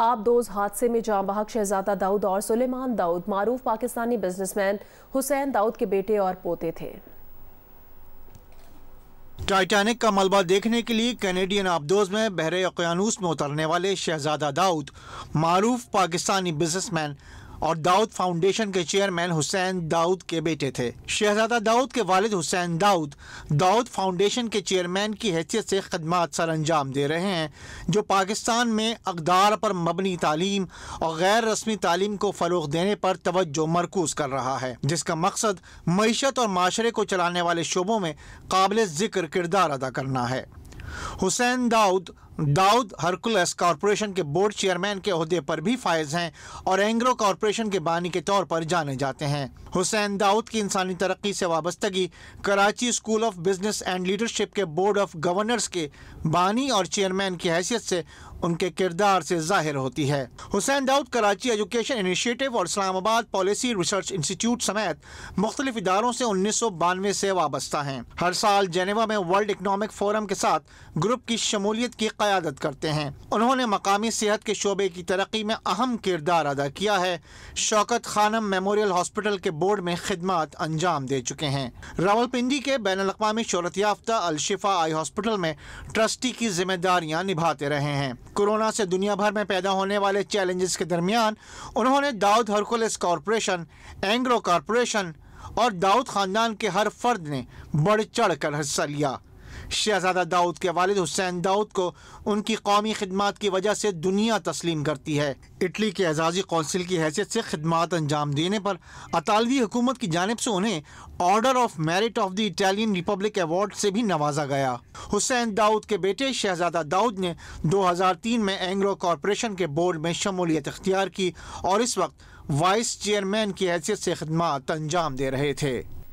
आप दोज हादसे में जाम बहक शहजादा दाऊद और सुलेमान दाऊद मारूफ पाकिस्तानी बिजनेसमैन हुसैन दाऊद के बेटे और पोते थे टाइटैनिक का मलबा देखने के लिए कैनेडियन आबदोज में बहरे अकयानूस में उतरने वाले शहजादा दाऊद मारूफ पाकिस्तानी बिजनेसमैन और दाऊद फाउंडेशन के चेयरमैन हुसैन दाऊद के बेटे थे शहजादा दाऊद के वालिद हुसैन दाऊद दाऊद फाउंडेशन के चेयरमैन की हैसियत से खदमात सर अंजाम दे रहे हैं जो पाकिस्तान में अकदार पर मबनी तालीम और गैर रस्मी तालीम को फ़रोग देने पर तोज्जो मरकूज कर रहा है जिसका मकसद मीशत और माशरे को चलाने वाले शोबों में काबिल ज़िक्र किरदार अदा करना है हुसैन दाऊद दाऊद हरकुलस कॉरपोरेशन के बोर्ड चेयरमैन के अहदे पर भी फायज हैं और एंग्रो कॉरपोरेशन के बानी के तौर पर जाने जाते हैं हुसैन दाऊद की इंसानी तरक्की से वाबस्तगी Karachi School of Business and Leadership के बोर्ड ऑफ गवर्नर्स के बानी और चेयरमैन की हैसियत से उनके किरदार से जाहिर होती है हुसैन दाऊद कराची एजुकेशन इनिशिएटिव और इस्लामाबाद पॉलिसी रिसर्च इंस्टीट्यूट समेत मुख्तलिफ इदारों से उन्नीस सौ बानवे से वाबस्ता हैं हर साल जेनेवा में वर्ल्ड इकनॉमिक फोरम के साथ ग्रुप की शमूलियत की क़्यादत करते हैं उन्होंने मकामी सेहत के शोबे की तरक्की में अहम किरदार अदा किया है शौकत खानम मेमोरियल हॉस्पिटल के बोर्ड में खदमात अंजाम दे चुके हैं रावलपिंडी के बैन अवी शहरत याफ्ता अलशिफा आई हॉस्पिटल में ट्रस्टी की जिम्मेदारियाँ निभाते रहे हैं कोरोना से दुनिया भर में पैदा होने वाले चैलेंजेस के दरमियान उन्होंने Dawood Hercules Corporation Engro Corporation और दाऊद ख़ानदान के हर फर्द ने बढ़ चढ़ कर हिस्सा लिया शहजादा दाऊद के वालिद हुसैन दाऊद को उनकी कौमी खिदमत की वजह से दुनिया तस्लीम करती है इटली के एजाजी कौंसिल की हैसियत से खिदमत अंजाम देने पर अतालवी हुकूमत की जानब से उन्हें Order of Merit of the Italian Republic award से भी नवाजा गया हुसैन दाऊद के बेटे शहजादा दाऊद ने दो हजार तीन में एंग्रो कॉरपोरेशन के बोर्ड में शमूलियत अख्तियार की और इस वक्त वाइस चेयरमैन की हैसियत से खदमात अंजाम दे रहे थे